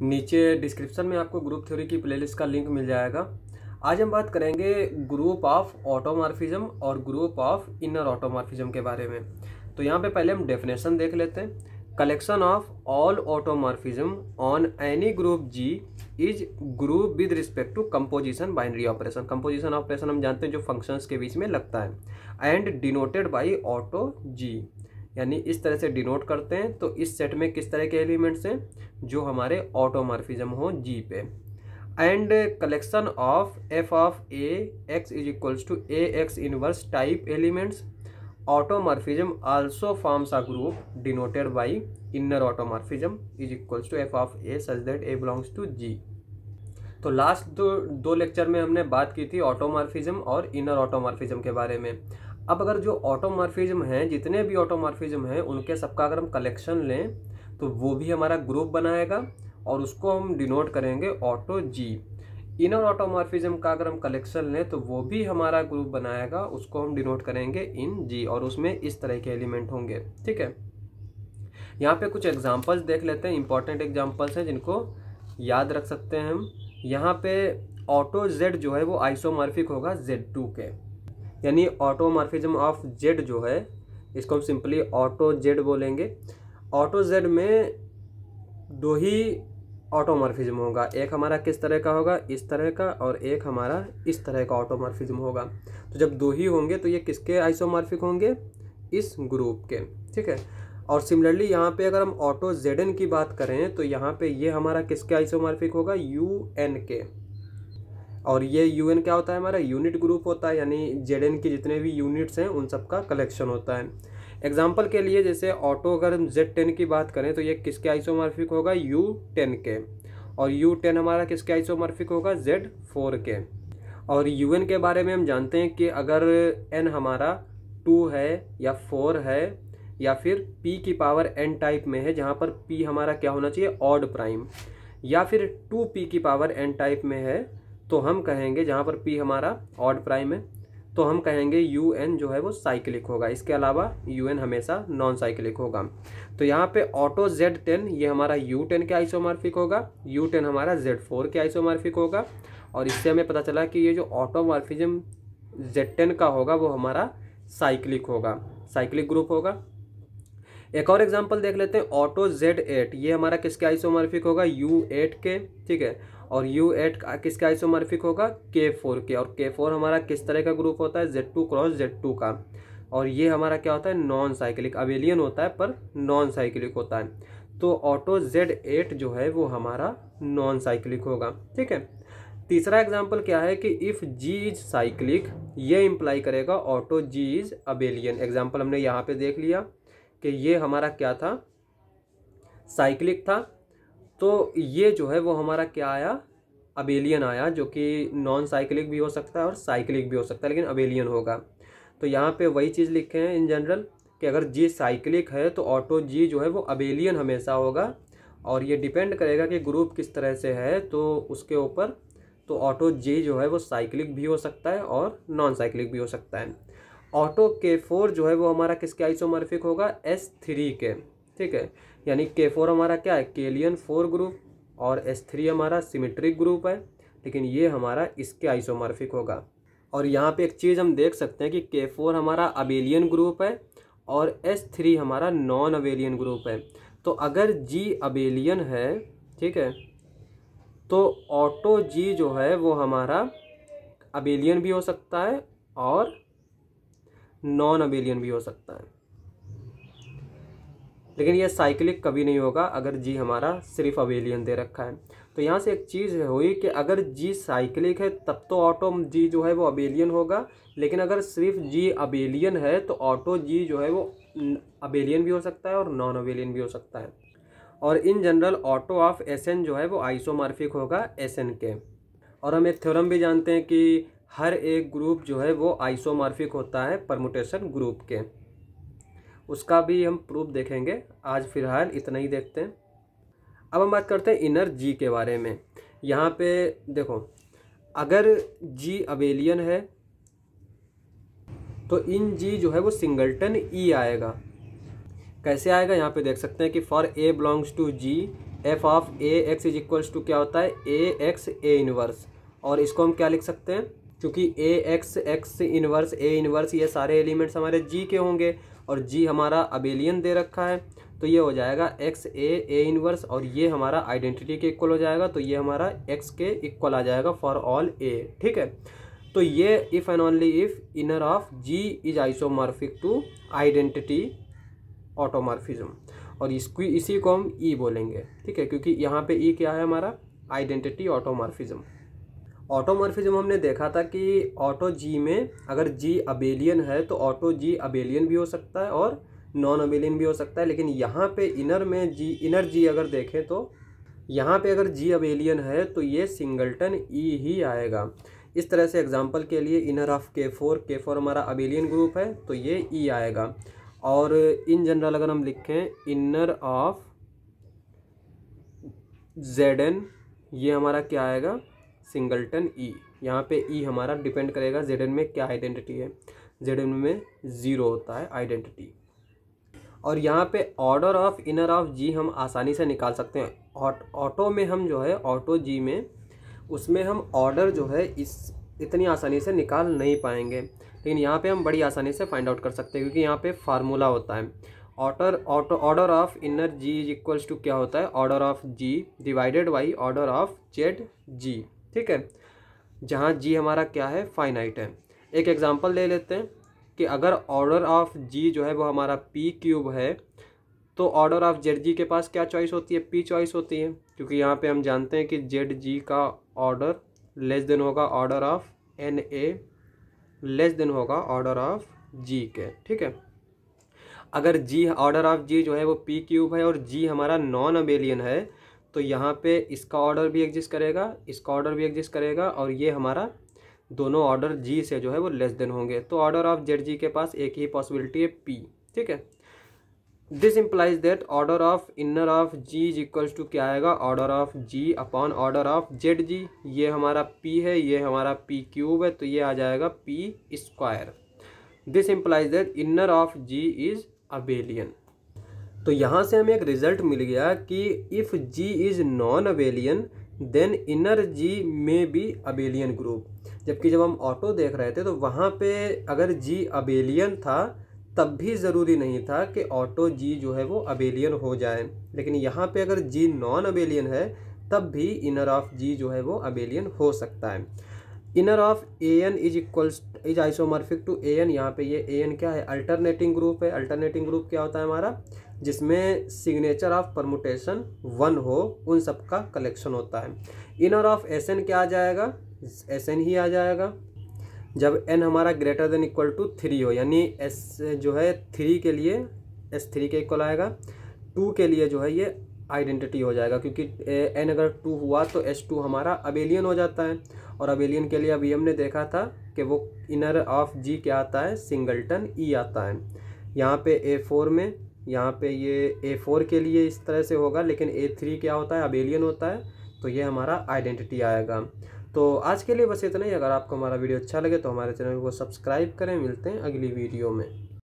नीचे डिस्क्रिप्शन में आपको ग्रुप थ्योरी की प्लेलिस्ट का लिंक मिल जाएगा आज हम बात करेंगे ग्रुप ऑफ ऑटोमार्फिज्म और ग्रुप ऑफ इनर ऑटोमार्फिज्म के बारे में तो यहाँ पे पहले हम डेफिनेशन देख लेते हैं collection of all automorphism on any group G is group with respect to composition binary operation composition operation हम जानते हैं जो फंक्शंस के बीच में लगता है and denoted by auto G यानी इस तरह से डिनोट करते हैं तो इस सेट में किस तरह के एलिमेंट्स हैं जो हमारे ऑटोमार्फिज्म हो जी पे and collection of f of a x is equals to a x inverse type elements automorphism also forms a group denoted by inner automorphism is equals to f of a such that a belongs to G तो last दो दो lecture में हमने बात की थी ऑटोमार्फिज्म और inner ऑटोमार्फिज्म के बारे में अब अगर जो ऑटोमार्फिज्म हैं जितने भी ऑटोमार्फिज्म हैं उनके सबका अगर हम कलेक्शन लें तो वो भी हमारा ग्रुप बनाएगा और उसको हम डिनोट करेंगे ऑटो जी इनर ऑटोमार्फिज्म का अगर हम कलेक्शन लें तो वो भी हमारा ग्रुप बनाएगा उसको हम डिनोट करेंगे इन जी और उसमें इस तरह के एलिमेंट होंगे ठीक है यहाँ पे कुछ एग्जांपल्स देख लेते हैं इंपॉर्टेंट एग्जांपल्स हैं जिनको याद रख सकते हैं हम यहाँ पे ऑटो जेड जो है वो आइसोमार्फिक होगा जेड टू के यानी ऑटोमार्फिज्म ऑफ जेड जो है इसको हम सिंपली ऑटो जेड बोलेंगे ऑटो जेड में दो ही ऑटोमार्फिज्म होगा एक हमारा किस तरह का होगा इस तरह का और एक हमारा इस तरह का ऑटोमार्फिज्म होगा तो जब दो ही होंगे तो ये किसके आइसोमार्फिक होंगे इस ग्रुप के ठीक है और सिमिलरली यहाँ पे अगर हम ऑटो जेडन की बात करें तो यहाँ पे ये हमारा किसके आइसोमार्फिक होगा यू एन के और ये यूएन क्या होता है हमारा यूनिट ग्रुप होता है यानी जेड के जितने भी यूनिट्स हैं उन सब का कलेक्शन होता है एग्जाम्पल के लिए जैसे ऑटो अगर हम जेड टेन की बात करें तो ये किसके आइसोमार्फिक होगा यू टेन के और यू टेन हमारा किसके आइसोमार्फिक होगा जेड फोर के और यू के बारे में हम जानते हैं कि अगर एन हमारा टू है या फोर है या फिर पी की पावर एन टाइप में है जहाँ पर पी हमारा क्या होना चाहिए ऑड प्राइम या फिर टू पी की पावर एन टाइप में है तो हम कहेंगे जहाँ पर पी हमारा ऑड प्राइम है तो हम कहेंगे यू एन जो है वो साइक्लिक होगा इसके अलावा यू एन हमेशा नॉन साइक्लिक होगा तो यहाँ पे ऑटो जेड टेन ये हमारा यू टेन के आइसोमार्फिक होगा यू टेन हमारा जेड फोर के आइसोमार्फिक होगा और इससे हमें पता चला कि ये जो ऑटोमार्फिज्म जेड टेन का होगा वो हमारा साइक्लिक होगा साइक्लिक ग्रुप होगा एक और एग्जाम्पल देख लेते हैं ऑटो जेड एट ये हमारा किसके आइसोमार्फिक होगा यू एट के ठीक है और यू एट किसका मार्फिक होगा के फोर के और के फोर हमारा किस तरह का ग्रुप होता है Z two cross Z two का और ये हमारा क्या होता है नॉन साइक्लिक अवेलियन होता है पर नॉन साइक्लिक होता है तो ऑटो जेड एट जो है वो हमारा नॉन साइक्लिक होगा ठीक है तीसरा एग्जाम्पल क्या है कि इफ़ जी इज साइक्लिक ये इम्प्लाई करेगा auto G is abelian example हमने यहाँ पे देख लिया कि ये हमारा क्या था साइक्लिक था तो ये जो है वो हमारा क्या आया अबेलियन आया जो कि नॉन साइक्लिक भी हो सकता है और साइक्लिक भी हो सकता है लेकिन अबेलियन होगा तो यहाँ पे वही चीज़ लिखे हैं इन जनरल कि अगर जी साइक्लिक है तो ऑटो जी जो है वो अबेलियन हमेशा होगा और ये डिपेंड करेगा कि ग्रुप किस तरह से है तो उसके ऊपर तो ऑटो जी जो है वो साइक्लिक भी हो सकता है और नॉन साइक्लिक भी हो सकता है ऑटो के फोर जो है वो हमारा किसके आइसोमर्फिक होगा एस थ्री के ठीक है यानी के फोर हमारा क्या है केलियन फोर ग्रुप और एस थ्री हमारा सिमेट्रिक ग्रुप है लेकिन ये हमारा इसके आइसोमॉर्फिक होगा और यहाँ पे एक चीज़ हम देख सकते हैं कि के फोर हमारा अबेलियन ग्रुप है और एस थ्री हमारा नॉन अबेलियन ग्रुप है तो अगर जी अबेलियन है ठीक है तो ऑटो जी जो है वो हमारा अबेलियन भी हो सकता है और नॉन अबेलियन भी हो सकता है लेकिन ये साइक्लिक कभी नहीं होगा अगर जी हमारा सिर्फ अवेलियन दे रखा है तो यहाँ से एक चीज़ हुई कि अगर जी साइक्लिक है तब तो ऑटो जी जो है वो अबेलियन होगा लेकिन अगर सिर्फ जी अबेलियन है तो ऑटो जी जो है वो अबेलियन भी हो सकता है और नॉन अवेलियन भी हो सकता है और in general auto of S जो है वो आइसोमार्फिक होगा एस के और हम एक थ्योरम भी जानते हैं कि हर एक ग्रुप जो है वो आइसोमार्फिक होता है परमोटेशन ग्रुप के उसका भी हम प्रूफ देखेंगे आज फिलहाल इतना ही देखते हैं अब हम बात करते हैं इनर जी के बारे में यहाँ पे देखो अगर जी अबेलियन है तो इन जी जो है वो सिंगल्टन ई e आएगा कैसे आएगा यहाँ पे देख सकते हैं कि for a belongs to G f of a x is equals to क्या होता है ए एक्स ए इनवर्स और इसको हम क्या लिख सकते हैं क्योंकि a x x inverse a inverse ये सारे एलिमेंट्स हमारे जी के होंगे और जी हमारा अबेलियन दे रखा है तो ये हो जाएगा एक्स ए ए इनवर्स और ये हमारा आइडेंटिटी के इक्वल हो जाएगा तो ये हमारा एक्स के इक्वल आ जाएगा फॉर ऑल ए ठीक है तो ये if and only if inner of G is isomorphic to identity automorphism और इसकी इसी को हम ई e बोलेंगे ठीक है क्योंकि यहाँ पे ई e क्या है हमारा आइडेंटिटी ऑटोमार्फिज्म ऑटोमॉर्फिज्म हमने देखा था कि ऑटो जी में अगर जी अबेलियन है तो ऑटो जी अबेलियन भी हो सकता है और नॉन अबेलियन भी हो सकता है लेकिन यहाँ पे इनर में जी इनर जी अगर देखें तो यहाँ पे अगर जी अबेलियन है तो ये सिंगल्टन ई e ही आएगा इस तरह से एग्जाम्पल के लिए inner of K four K four हमारा अबेलियन ग्रुप है तो ये ई e आएगा और इन जनरल अगर हम लिखें इनर ऑफ जेड एन ये हमारा क्या आएगा सिंगलटन ई यहाँ पे ई हमारा डिपेंड करेगा जेड में क्या आइडेंटिटी है जेड में ज़ीरो होता है आइडेंटिटी और यहाँ पे order of inner of G हम आसानी से निकाल सकते हैं ऑटो में हम जो है ऑटो जी में उसमें हम ऑर्डर जो है इस इतनी आसानी से निकाल नहीं पाएंगे लेकिन यहाँ पे हम बड़ी आसानी से फाइंड आउट कर सकते हैं क्योंकि यहाँ पे फार्मूला होता है order auto order of inner G is equals to क्या होता है order of G divided by order of Z G ठीक है जहाँ जी हमारा क्या है फाइनाइट है एक एग्जाम्पल ले लेते हैं कि अगर ऑर्डर ऑफ जी जो है वो हमारा पी क्यूब है तो ऑर्डर ऑफ जेड जी के पास क्या चॉइस होती है पी चॉइस होती है क्योंकि यहाँ पे हम जानते हैं कि जेड जी का ऑर्डर लेस देन होगा order of N A less than होगा ऑर्डर ऑफ जी के ठीक है अगर जी ऑर्डर ऑफ जी जो है वो पी क्यूब है और जी हमारा नॉन अबेलियन है तो यहाँ पे इसका ऑर्डर भी एग्जिस्ट करेगा इसका ऑर्डर भी एग्जिस्ट करेगा और ये हमारा दोनों ऑर्डर जी से जो है वो लेस देन होंगे तो ऑर्डर ऑफ जेड जी के पास एक ही पॉसिबिलिटी है पी ठीक है this implies that order of inner of G is equals to क्या आएगा order of G upon order of Z G ये हमारा पी है ये हमारा पी क्यूब है तो ये आ जाएगा p square this implies that inner of G is abelian तो यहाँ से हमें एक रिजल्ट मिल गया कि if G is non abelian then inner G में बी अबेलियन ग्रुप जबकि जब हम ऑटो देख रहे थे तो वहाँ पे अगर जी अबेलियन था तब भी ज़रूरी नहीं था कि ऑटो जी जो है वो अबेलियन हो जाए लेकिन यहाँ पे अगर जी नॉन अबेलियन है तब भी इनर ऑफ जी जो है वो अबेलियन हो सकता है inner of A n is equals is isomorphic to A n यहाँ पे ये ए एन क्या है अल्टरनेटिंग ग्रुप है अल्टरनेटिंग ग्रुप क्या होता है हमारा जिसमें सिग्नेचर ऑफ परमुटेशन वन हो उन सब का कलेक्शन होता है इनर ऑफ एस एन क्या आ जाएगा एस एन ही आ जाएगा जब एन हमारा greater than equal to three हो यानी एस जो है थ्री के लिए एस थ्री के इक्वल आएगा टू के लिए जो है ये आइडेंटिटी हो जाएगा क्योंकि एन अगर टू हुआ तो एस टू हमारा अबेलियन हो जाता है और अबेलियन के लिए अभी हमने देखा था कि वो इनर ऑफ जी क्या आता है सिंगल्टन ई e आता है यहाँ पे ए फोर में यहाँ पे ये ए फोर के लिए इस तरह से होगा लेकिन ए थ्री क्या होता है अबेलियन होता है तो ये हमारा आइडेंटिटी आएगा तो आज के लिए बस इतना ही अगर आपको हमारा वीडियो अच्छा लगे तो हमारे चैनल को सब्सक्राइब करें मिलते हैं अगली वीडियो में